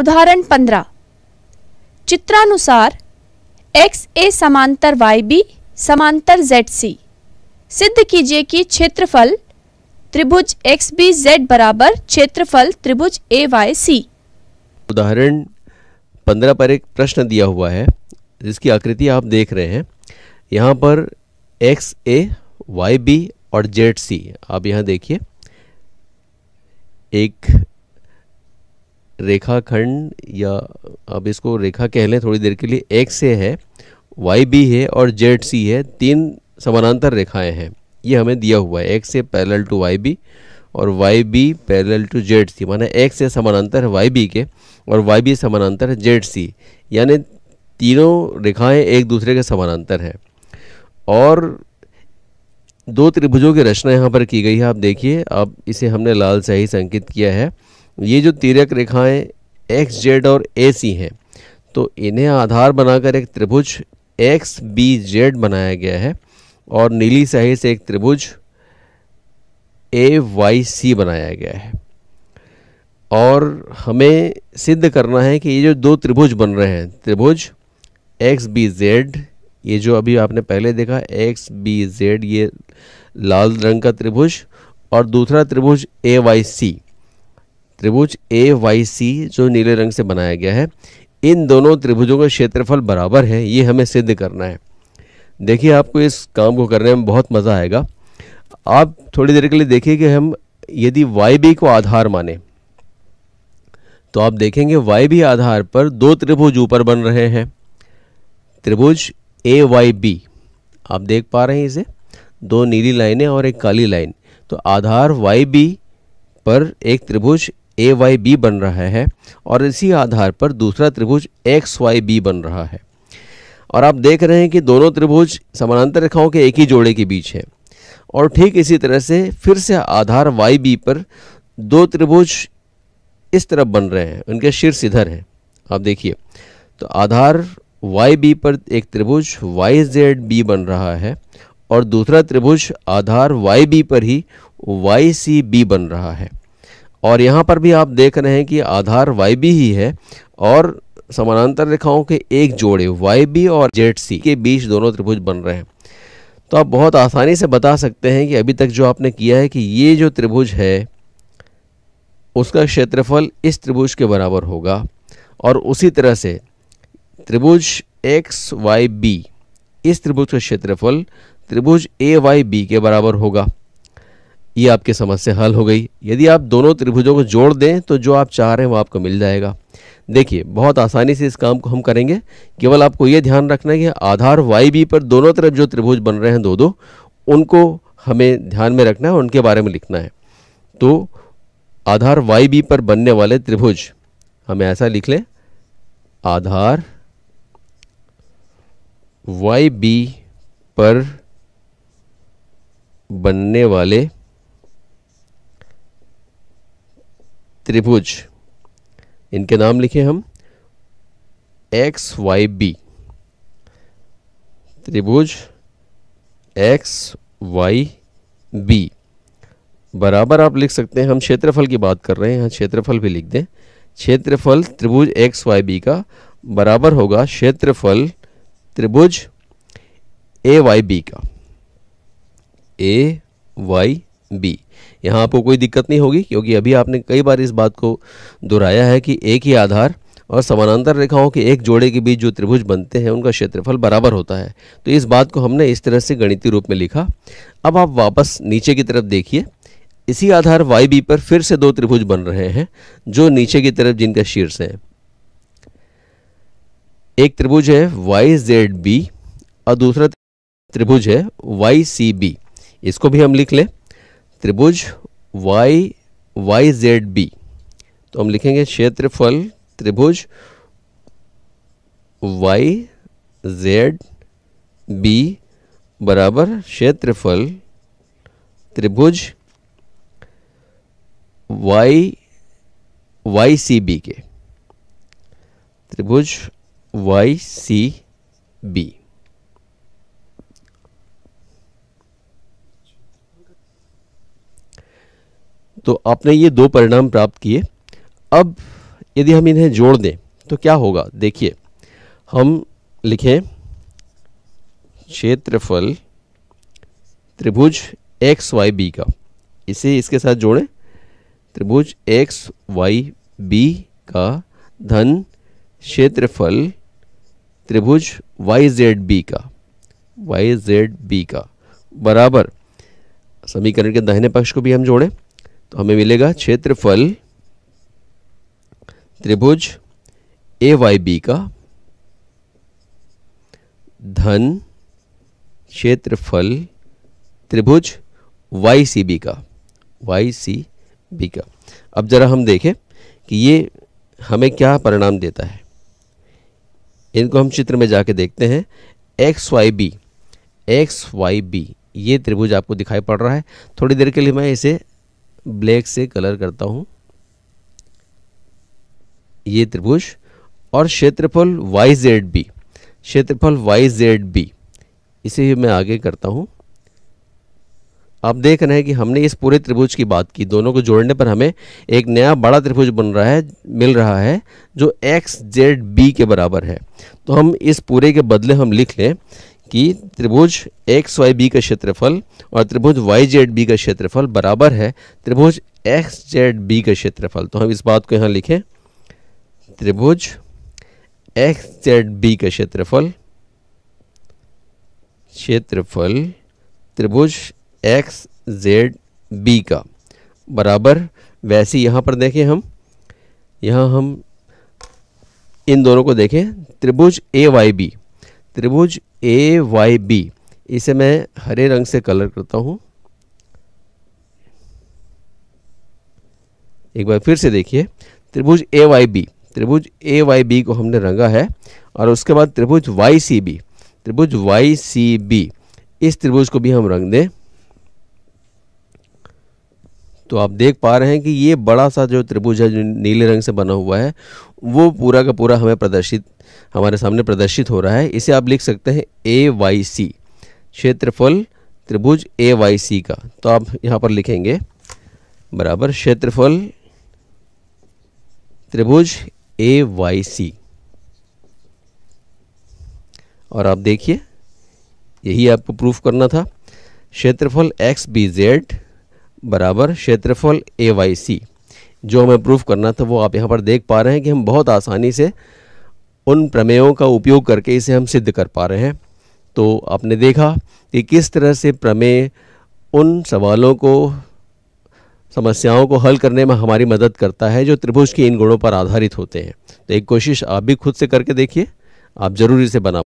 उदाहरण 15 चित्रानुसार x a समांतर y b समांतर z c सिद्ध कीजिए कि क्षेत्रफल त्रिभुज x b z बराबर क्षेत्रफल त्रिभुज a y c उदाहरण पंद्रह पर एक प्रश्न दिया हुआ है जिसकी आकृति आप देख रहे हैं यहाँ पर x a y b और z c आप यहाँ देखिए एक रेखाखंड या अब इसको रेखा कह लें थोड़ी देर के लिए एक्स से है वाई बी है और जेड सी है तीन समानांतर रेखाएं हैं ये हमें दिया हुआ है एक्स से पैरेलल टू वाई बी और Y B parallel to Z C माना एक्स से समानांतर है वाई बी के और वाई बी समानांतर है जेड सी यानी तीनों रेखाएं एक दूसरे के समानांतर हैं और दो त्रिभुजों की रचना यहाँ पर की गई है आप देखिए अब इसे हमने लाल से ही संकेत किया है ये जो तिरक रेखाएं एक्स जेड और ए सी हैं तो इन्हें आधार बनाकर एक त्रिभुज एक्स बी जेड बनाया गया है और नीली सही से एक त्रिभुज ए वाई सी बनाया गया है और हमें सिद्ध करना है कि ये जो दो त्रिभुज बन रहे हैं त्रिभुज एक्स बी जेड ये जो अभी आपने पहले देखा एक्स बी जेड ये लाल रंग का त्रिभुज और दूसरा त्रिभुज ए वाई सी त्रिभुज ए वाई सी जो नीले रंग से बनाया गया है इन दोनों त्रिभुजों का क्षेत्रफल बराबर है ये हमें सिद्ध करना है देखिए आपको इस काम को करने में बहुत मज़ा आएगा आप थोड़ी देर के लिए देखिए कि हम यदि वाई बी को आधार माने तो आप देखेंगे वाई बी आधार पर दो त्रिभुज ऊपर बन रहे हैं त्रिभुज ए वाई बी आप देख पा रहे हैं इसे दो नीली लाइनें और एक काली लाइन तो आधार वाई बी पर एक त्रिभुज ए वाई बी बन रहा है और इसी आधार पर दूसरा त्रिभुज एक्स वाई बी बन रहा है और आप देख रहे हैं कि दोनों त्रिभुज समानांतर रेखाओं के एक ही जोड़े के बीच है और ठीक इसी तरह से फिर से आधार वाई बी पर दो त्रिभुज इस तरफ बन रहे हैं उनके शीर्ष इधर हैं आप देखिए तो आधार वाई बी पर एक त्रिभुज वाई जेड बी बन रहा है और दूसरा त्रिभुज आधार वाई बी पर ही वाई सी बी बन रहा है और यहाँ पर भी आप देख रहे हैं कि आधार वाई बी ही है और समानांतर रेखाओं के एक जोड़े वाई बी और जेड सी के बीच दोनों त्रिभुज बन रहे हैं तो आप बहुत आसानी से बता सकते हैं कि अभी तक जो आपने किया है कि ये जो त्रिभुज है उसका क्षेत्रफल इस त्रिभुज के बराबर होगा और उसी तरह से त्रिभुज एक्स वाई बी इस त्रिभुज का क्षेत्रफल त्रिभुज ए वाई बी के बराबर होगा ये आपकी समस्या हल हो गई यदि आप दोनों त्रिभुजों को जोड़ दें तो जो आप चाह रहे हैं वो आपको मिल जाएगा देखिए बहुत आसानी से इस काम को हम करेंगे केवल आपको ये ध्यान रखना है कि आधार वाई बी पर दोनों तरफ जो त्रिभुज बन रहे हैं दो दो उनको हमें ध्यान में रखना है उनके बारे में लिखना है तो आधार वाई बी पर बनने वाले त्रिभुज हमें ऐसा लिख लें आधार वाई बी पर बनने वाले त्रिभुज इनके नाम लिखे हम एक्स वाई बी त्रिभुज एक्स वाई बी बराबर आप लिख सकते हैं हम क्षेत्रफल की बात कर रहे हैं यहाँ क्षेत्रफल भी लिख दें क्षेत्रफल त्रिभुज एक्स वाई बी का बराबर होगा क्षेत्रफल त्रिभुज ए वाई बी का ए वाई बी यहाँ आपको कोई दिक्कत नहीं होगी क्योंकि अभी आपने कई बार इस बात को दोहराया है कि एक ही आधार और समानांतर रेखाओं के एक जोड़े के बीच जो त्रिभुज बनते हैं उनका क्षेत्रफल बराबर होता है तो इस बात को हमने इस तरह से गणितीय रूप में लिखा अब आप वापस नीचे की तरफ देखिए इसी आधार वाई बी पर फिर से दो त्रिभुज बन रहे हैं जो नीचे की तरफ जिनका शीर्ष है एक त्रिभुज है वाई जेड बी और दूसरा त्रिभुज है वाई सी बी इसको भी हम लिख लें त्रिभुज वाई वाई जेड बी तो हम लिखेंगे क्षेत्रफल त्रिभुज वाई जेड बी बराबर क्षेत्रफल त्रिभुज वाई वाई सी बी के त्रिभुज वाई सी बी तो आपने ये दो परिणाम प्राप्त किए अब यदि हम इन्हें जोड़ दें तो क्या होगा देखिए हम लिखें क्षेत्रफल त्रिभुज एक्स वाई बी का इसे इसके साथ जोड़ें त्रिभुज एक्स वाई बी का धन क्षेत्रफल त्रिभुज वाई जेड बी का वाई जेड बी का बराबर समीकरण के दाहिने पक्ष को भी हम जोड़ें तो हमें मिलेगा क्षेत्रफल त्रिभुज ए वाई बी का धन क्षेत्रफल त्रिभुज वाई सी बी का वाई सी बी का अब ज़रा हम देखें कि ये हमें क्या परिणाम देता है इनको हम चित्र में जाके देखते हैं X Y B X Y B ये त्रिभुज आपको दिखाई पड़ रहा है थोड़ी देर के लिए मैं इसे ब्लैक से कलर करता हूं ये त्रिभुज और क्षेत्रफल वाई जेड बी क्षेत्रफल वाई जेड बी इसे मैं आगे करता हूं आप देख रहे हैं कि हमने इस पूरे त्रिभुज की बात की दोनों को जोड़ने पर हमें एक नया बड़ा त्रिभुज बन रहा है मिल रहा है जो एक्स जेड बी के बराबर है तो हम इस पूरे के बदले हम लिख लें कि त्रिभुज एक्स वाई बी का क्षेत्रफल और त्रिभुज वाई जेड बी का क्षेत्रफल बराबर है त्रिभुज एक्स जेड बी का क्षेत्रफल तो हम इस बात को यहाँ लिखें त्रिभुज एक्स जेड बी का क्षेत्रफल क्षेत्रफल त्रिभुज एक्स जेड बी का बराबर वैसे यहाँ पर देखें हम यहाँ हम इन दोनों को देखें त्रिभुज ए वाई बी त्रिभुज ए वाई बी इसे मैं हरे रंग से कलर करता हूं एक बार फिर से देखिए त्रिभुज ए वाई बी त्रिभुज ए वाई बी को हमने रंगा है और उसके बाद त्रिभुज वाई सी बी त्रिभुज वाई सी बी इस त्रिभुज को भी हम रंग दें तो आप देख पा रहे हैं कि ये बड़ा सा जो त्रिभुज है जो नीले रंग से बना हुआ है वो पूरा का पूरा हमें प्रदर्शित हमारे सामने प्रदर्शित हो रहा है इसे आप लिख सकते हैं ए वाई सी क्षेत्रफल त्रिभुज ए वाई सी का तो आप यहाँ पर लिखेंगे बराबर क्षेत्रफल त्रिभुज ए वाई सी और आप देखिए यही आपको प्रूफ करना था क्षेत्रफल एक्स बी जेड बराबर क्षेत्रफल ए वाई सी जो हमें प्रूफ करना था वो आप यहाँ पर देख पा रहे हैं कि हम बहुत आसानी से उन प्रमेयों का उपयोग करके इसे हम सिद्ध कर पा रहे हैं तो आपने देखा कि किस तरह से प्रमेय उन सवालों को समस्याओं को हल करने में हमारी मदद करता है जो त्रिभुज के इन गुणों पर आधारित होते हैं तो एक कोशिश आप भी खुद से करके देखिए आप ज़रूर इसे बना